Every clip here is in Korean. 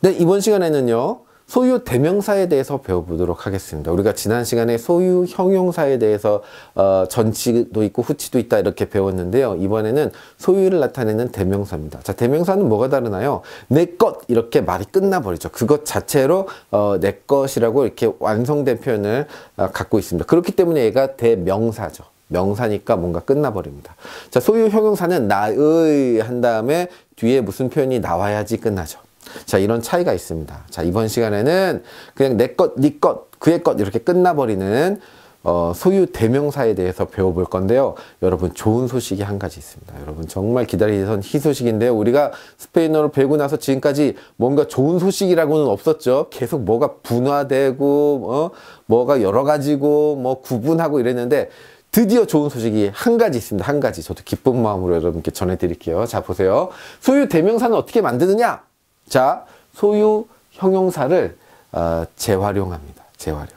네, 이번 시간에는요. 소유 대명사에 대해서 배워보도록 하겠습니다. 우리가 지난 시간에 소유 형용사에 대해서 어, 전치도 있고 후치도 있다 이렇게 배웠는데요. 이번에는 소유를 나타내는 대명사입니다. 자, 대명사는 뭐가 다르나요? 내 것 이렇게 말이 끝나버리죠. 그것 자체로 어, 내 것이라고 이렇게 완성된 표현을 어, 갖고 있습니다. 그렇기 때문에 얘가 대명사죠. 명사니까 뭔가 끝나버립니다. 자, 소유 형용사는 나의 한 다음에 뒤에 무슨 표현이 나와야지 끝나죠. 자, 이런 차이가 있습니다. 자, 이번 시간에는 그냥 내 것, 네 것, 그의 것 이렇게 끝나버리는 어, 소유 대명사에 대해서 배워볼 건데요. 여러분 좋은 소식이 한 가지 있습니다. 여러분 정말 기다리던 희소식인데요. 우리가 스페인어를 배우고 나서 지금까지 뭔가 좋은 소식이라고는 없었죠. 계속 뭐가 분화되고 어, 뭐가 여러 가지고 뭐 구분하고 이랬는데 드디어 좋은 소식이 한 가지 있습니다. 한 가지 저도 기쁜 마음으로 여러분께 전해드릴게요. 자 보세요. 소유 대명사는 어떻게 만드느냐? 자, 소유 형용사를 어, 재활용합니다. 재활용.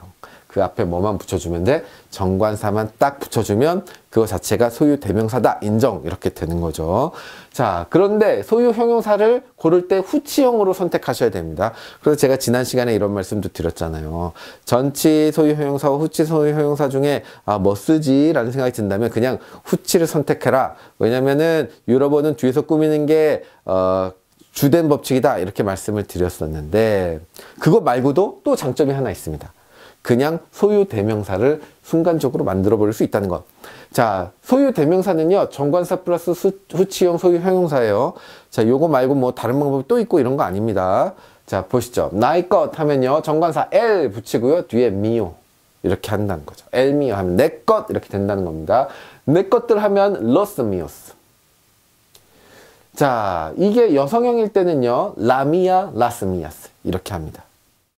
그 앞에 뭐만 붙여주면 돼? 정관사만 딱 붙여주면 그거 자체가 소유 대명사다 인정 이렇게 되는 거죠. 자 그런데 소유 형용사를 고를 때 후치형으로 선택하셔야 됩니다. 그래서 제가 지난 시간에 이런 말씀도 드렸잖아요. 전치 소유 형용사와 후치 소유 형용사 중에 아, 뭐 쓰지? 라는 생각이 든다면 그냥 후치를 선택해라. 왜냐면은 유럽어는 뒤에서 꾸미는 게 어, 주된 법칙이다 이렇게 말씀을 드렸었는데 그것 말고도 또 장점이 하나 있습니다. 그냥 소유 대명사를 순간적으로 만들어 버릴 수 있다는 것. 자, 소유 대명사는요. 정관사 플러스 수, 후치형 소유 형용사예요. 자, 요거 말고 뭐 다른 방법이 또 있고 이런 거 아닙니다. 자, 보시죠. 나의 것 하면요. 정관사 L 붙이고요. 뒤에 미요. 이렇게 한다는 거죠. L 미요 하면 내 것 이렇게 된다는 겁니다. 내 것들 하면 러스 미요스 자, 이게 여성형일 때는요, 라미아, 라스미아스. 이렇게 합니다.